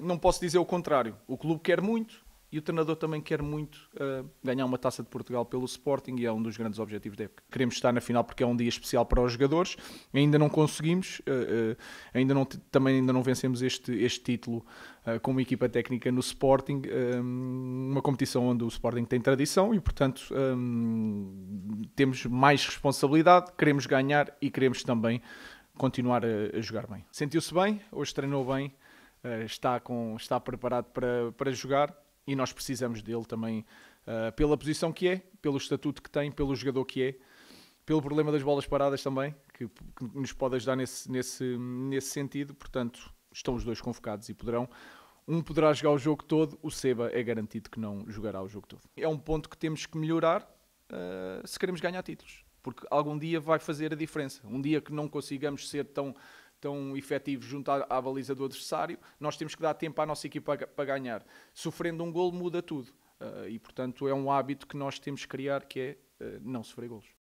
não posso dizer o contrário. O clube quer muito e o treinador também quer muito uh, ganhar uma taça de Portugal pelo Sporting e é um dos grandes objetivos da época. Queremos estar na final porque é um dia especial para os jogadores. Ainda não conseguimos, uh, uh, ainda não, também ainda não vencemos este, este título com uma equipa técnica no Sporting, um, uma competição onde o Sporting tem tradição e, portanto, um, temos mais responsabilidade, queremos ganhar e queremos também continuar a, a jogar bem. Sentiu-se bem, hoje treinou bem. Eh, está, com, está preparado para, para jogar e nós precisamos dele também eh, pela posição que é, pelo estatuto que tem, pelo jogador que é, pelo problema das bolas paradas também, que, que nos pode ajudar nesse, nesse, nesse sentido. Portanto, estão os dois convocados e poderão. Um poderá jogar o jogo todo, o Seba é garantido que não jogará o jogo todo. É um ponto que temos que melhorar uh, se queremos ganhar títulos, porque algum dia vai fazer a diferença. Um dia que não consigamos ser tão tão efetivos junto à, à, baliza do adversário, nós temos que dar tempo à nossa equipa para ganhar. Sofrendo um gol muda tudo. Uh, e, portanto, é um hábito que nós temos que criar que é uh, não sofrer golos.